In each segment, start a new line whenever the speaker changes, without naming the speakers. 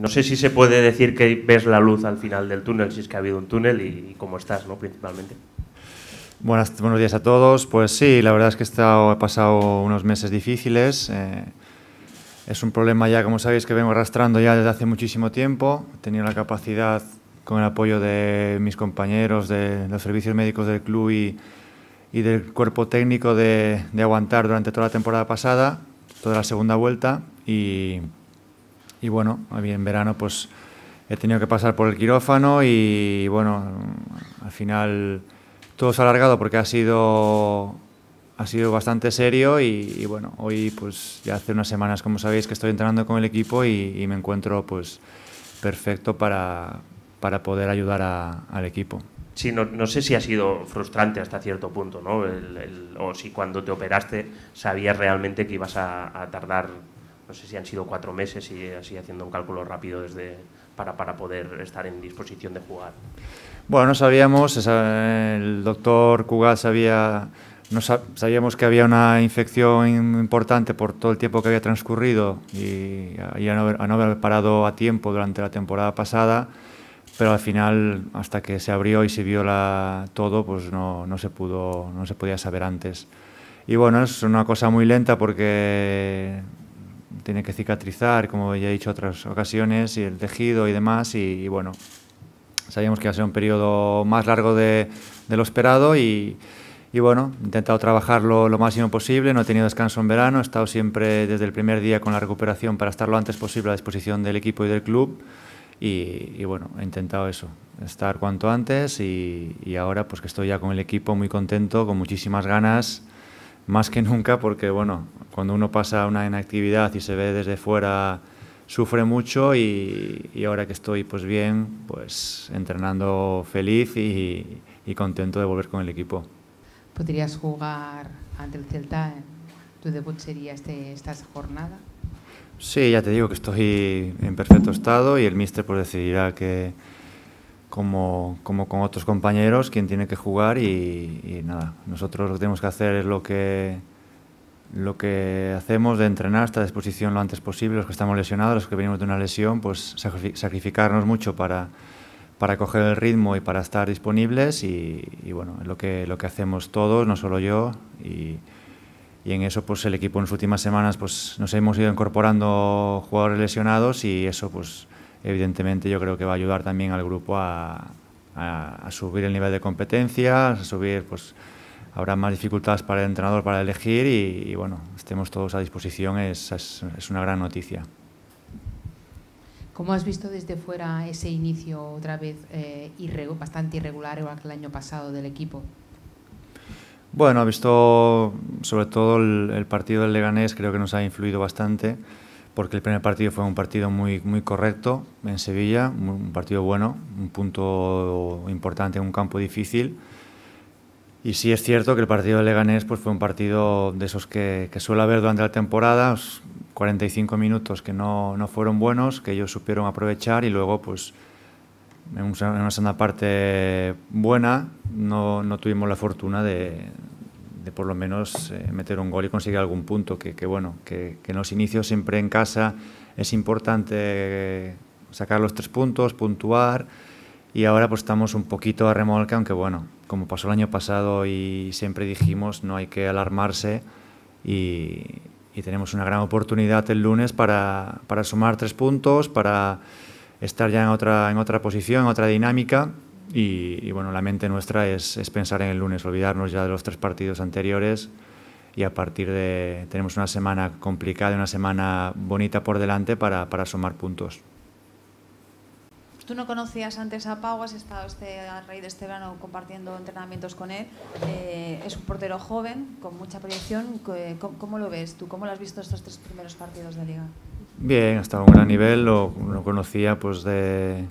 no sé si se puede decir que ves la luz al final del túnel, si es que ha habido un túnel y, cómo estás, ¿no? Principalmente. buenos días a todos. Pues sí, la verdad es que he, pasado unos meses difíciles. Eh, es un problema ya, como sabéis, que vengo arrastrando ya desde hace muchísimo tiempo. He tenido la capacidad, con el apoyo de mis compañeros, de los servicios médicos del club y, del cuerpo técnico, de, de aguantar durante toda la temporada pasada, toda la segunda vuelta. Y y bueno, en verano pues he tenido que pasar por el quirófano y bueno, al final todo se ha alargado porque ha sido, ha sido bastante serio y, bueno, hoy pues ya hace unas semanas como sabéis que estoy entrenando con el equipo y, me encuentro pues perfecto para, para poder ayudar al equipo. Sí, no, sé si ha sido frustrante hasta cierto punto, ¿no? o si cuando te operaste sabías realmente que ibas a, a tardar no sé si han sido cuatro meses y así haciendo un cálculo rápido desde para, para poder estar en disposición de jugar. Bueno, no sabíamos, el doctor Cugat sabía, no sabíamos que había una infección importante por todo el tiempo que había transcurrido y, y a, no haber, parado a tiempo durante la temporada pasada, pero al final, hasta que se abrió y se vio la, todo, pues no, no, se pudo, no se podía saber antes. Y bueno, es una cosa muy lenta porque tiene que cicatrizar, como ya he dicho otras ocasiones, y el tejido y demás, y, bueno, sabíamos que iba a ser un periodo más largo de, lo esperado y, bueno, he intentado trabajarlo lo máximo posible, no he tenido descanso en verano, he estado siempre desde el primer día con la recuperación para estar lo antes posible a disposición del equipo y del club y, bueno, he intentado eso, estar cuanto antes y, y ahora pues que estoy ya con el equipo muy contento, con muchísimas ganas más que nunca porque, bueno, cuando uno pasa una inactividad y se ve desde fuera, sufre mucho y, ahora que estoy pues bien, pues entrenando feliz y, y, contento de volver con el equipo. ¿Podrías jugar ante el Celta? ¿Tu debut sería este, esta jornada? Sí, ya te digo que estoy en perfecto estado y el míster pues decidirá que como, como con otros compañeros, quien tiene que jugar y, nada, nosotros lo que tenemos que hacer es lo que, lo que hacemos de entrenar esta disposición lo antes posible, los que estamos lesionados, los que venimos de una lesión, pues sacrificarnos mucho para, para coger el ritmo y para estar disponibles y, bueno, es lo que, lo que hacemos todos, no solo yo y, y en eso pues el equipo en las últimas semanas pues nos hemos ido incorporando jugadores lesionados y eso pues evidentemente yo creo que va a ayudar también al grupo a, subir el nivel de competencias, a subir, pues habrá más dificultades para el entrenador para elegir y, bueno, estemos todos a disposición, es, es, una gran noticia. ¿Cómo has visto desde fuera ese inicio otra vez eh, bastante irregular, igual que el año pasado del equipo? Bueno, ha visto sobre todo el, el partido del Leganés, creo que nos ha influido bastante porque el primer partido fue un partido muy, muy correcto en Sevilla, un partido bueno, un punto importante en un campo difícil. Y sí es cierto que el partido de Leganés pues, fue un partido de esos que, que suele haber durante la temporada, 45 pues, minutos que no, no, fueron buenos, que ellos supieron aprovechar y luego pues en una segunda parte buena no, no tuvimos la fortuna de, de por lo menos eh, meter un gol y conseguir algún punto, que, bueno, que, en los inicios siempre en casa es importante eh, sacar los tres puntos, puntuar, y ahora pues estamos un poquito a remolque, aunque bueno, como pasó el año pasado y siempre dijimos, no hay que alarmarse y, tenemos una gran oportunidad el lunes para, para, sumar tres puntos, para estar ya en otra, en otra posición, en otra dinámica y, bueno, la mente nuestra es, pensar en el lunes, olvidarnos ya de los tres partidos anteriores y a partir de... Tenemos una semana complicada, una semana bonita por delante para, para sumar puntos. Tú no conocías antes a Pau, has estado este, a raíz de este verano compartiendo entrenamientos con él. Eh, es un portero joven, con mucha proyección. Eh, ¿Cómo, lo ves tú? ¿Cómo lo has visto estos tres primeros partidos de liga? Bien, hasta un gran nivel. lo conocía pues de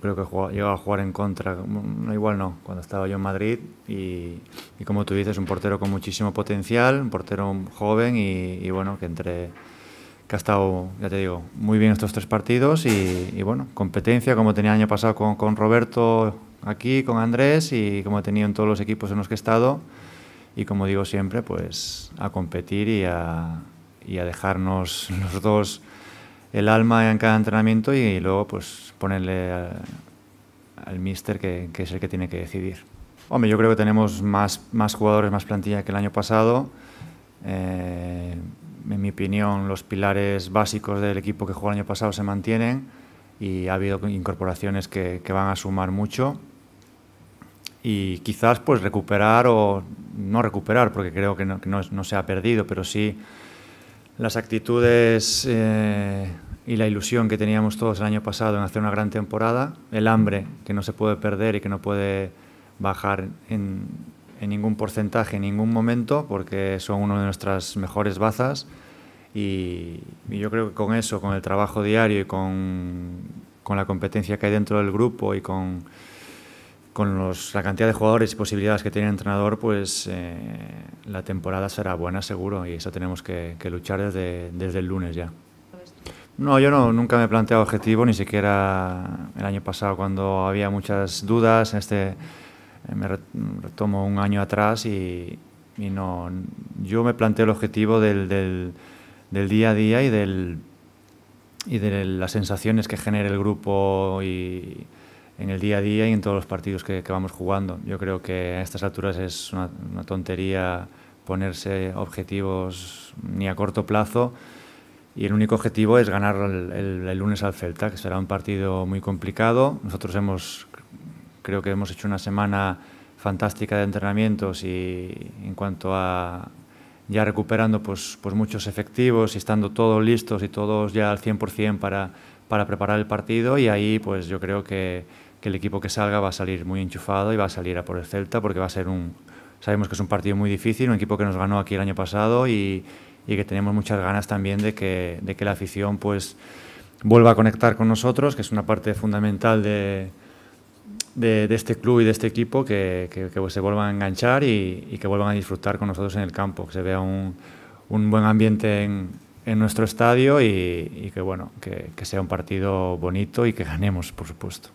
creo que llegaba a jugar en contra, no, mm, igual no, cuando estaba yo en Madrid y, y, como tú dices, un portero con muchísimo potencial, un portero joven y, y bueno, que entre que ha estado, ya te digo, muy bien estos tres partidos y, y bueno, competencia como tenía año pasado con, con, Roberto aquí, con Andrés y como he tenido en todos los equipos en los que he estado y como digo siempre, pues a competir y a, y a dejarnos los dos el alma en cada entrenamiento y, luego pues ponerle al, míster mister que, es el que tiene que decidir. Hombre, yo creo que tenemos más, más jugadores, más plantilla que el año pasado. Eh, en mi opinión, los pilares básicos del equipo que jugó el año pasado se mantienen y ha habido incorporaciones que, que van a sumar mucho. Y quizás pues recuperar o no recuperar, porque creo que no, que no, no se ha perdido, pero sí las actitudes eh, y la ilusión que teníamos todos el año pasado en hacer una gran temporada, el hambre que no se puede perder y que no puede bajar en, ningún porcentaje, en ningún momento, porque son una de nuestras mejores bazas. Y, yo creo que con eso, con el trabajo diario y con la competencia que hay dentro del grupo y con con la cantidad de jugadores y posibilidades que tiene el entrenador, pues eh, la temporada será buena seguro y eso tenemos que, luchar desde, el lunes ya. No, yo no, nunca me he planteado objetivo, ni siquiera el año pasado cuando había muchas dudas, este me retomo un año atrás y, no, yo me planteo el objetivo del, del día a día y del, y de las sensaciones que genera el grupo y, en el día a día y en todos los partidos que, vamos jugando. Yo creo que a estas alturas es una, tontería ponerse objetivos ni a corto plazo y el único objetivo es ganar el, lunes al Celta, que será un partido muy complicado. Nosotros hemos, creo que hemos hecho una semana fantástica de entrenamientos y en cuanto a ya recuperando pues, pues muchos efectivos y estando todos listos y todos ya al 100% para, para preparar el partido y ahí pues yo creo que que el equipo que salga va a salir muy enchufado y va a salir a por el Celta porque va a ser un... Sabemos que es un partido muy difícil, un equipo que nos ganó aquí el año pasado y, que tenemos muchas ganas también de que, de que la afición pues vuelva a conectar con nosotros, que es una parte fundamental de, este club y de este equipo, que, pues, se vuelvan a enganchar y, que vuelvan a disfrutar con nosotros en el campo, que se vea un, un buen ambiente en, nuestro estadio y, que bueno que sea un partido bonito y que ganemos, por supuesto.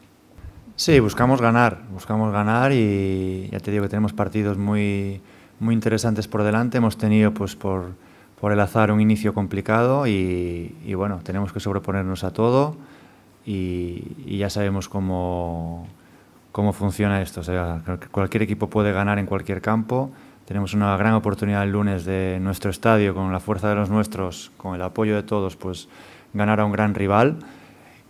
Sí, buscamos ganar, buscamos ganar y ya te digo que tenemos partidos muy, muy interesantes por delante. Hemos tenido pues por, por el azar un inicio complicado y, bueno, tenemos que sobreponernos a todo y, y ya sabemos cómo, cómo funciona esto. O sea, cualquier equipo puede ganar en cualquier campo. Tenemos una gran oportunidad el lunes de nuestro estadio, con la fuerza de los nuestros, con el apoyo de todos, pues ganar a un gran rival.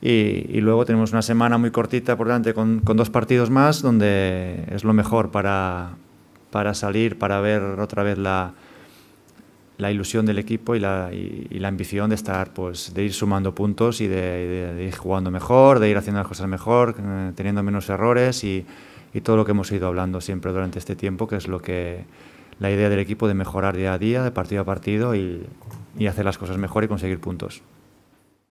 Y, luego tenemos una semana muy cortita por delante con, dos partidos más, donde es lo mejor para, salir, para ver otra vez la, ilusión del equipo y la, y, la, ambición de estar, pues, de ir sumando puntos y de, ir jugando mejor, de ir haciendo las cosas mejor, eh, teniendo menos errores y, todo lo que hemos ido hablando siempre durante este tiempo, que es lo que la idea del equipo de mejorar día a día, de partido a partido y hacer las cosas mejor y conseguir puntos.